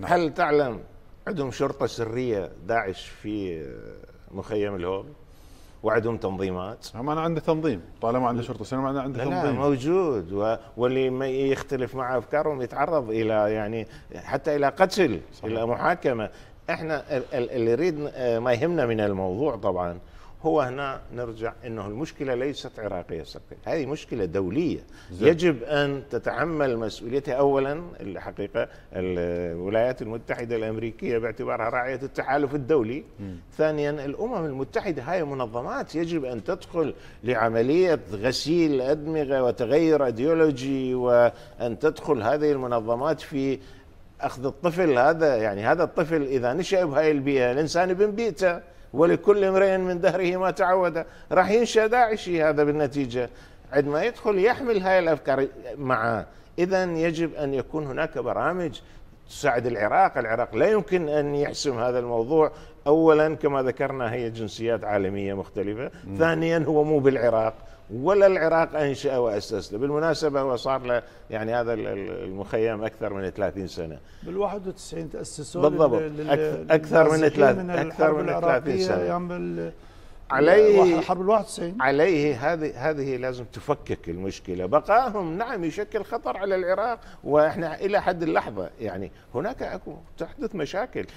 نعم. هل تعلم عندهم شرطه سريه داعش في مخيم الهول وعندهم تنظيمات ما انا عنده تنظيم طالما عنده شرطه سينما عنده عنده تنظيم لا موجود و... واللي يختلف مع افكارهم يتعرض الى يعني حتى الى قتل صحيح. الى محاكمه احنا اللي يريد ما يهمنا من الموضوع طبعا هو هنا نرجع انه المشكله ليست عراقيه فقط هذه مشكله دوليه زي. يجب ان تتحمل مسؤوليتها اولا الحقيقه الولايات المتحده الامريكيه باعتبارها راعيه التحالف الدولي م. ثانيا الامم المتحده هاي منظمات يجب ان تدخل لعمليه غسيل ادمغه وتغير ايديولوجي وان تدخل هذه المنظمات في اخذ الطفل هذا يعني هذا الطفل اذا نشا بهاي البيئه الانسان ابن بيئته ولكل امرئ من دهره ما تعود راح ينشا داعشي هذا بالنتيجه عندما يدخل يحمل هاي الافكار معه اذا يجب ان يكون هناك برامج تساعد العراق العراق لا يمكن أن يحسم هذا الموضوع أولا كما ذكرنا هي جنسيات عالمية مختلفة مم. ثانيا هو مو بالعراق ولا العراق أنشأ وأسس له بالمناسبة هو صار له يعني هذا المخيم أكثر من 30 سنة بال91 تأسسوا بالضبط لل... أكثر من 30 أكثر من 30 سنة عليه حرب ال 91 عليه هذه هذه لازم تفكك المشكله بقاهم نعم يشكل خطر على العراق واحنا الى حد اللحظه يعني هناك اكو تحدث مشاكل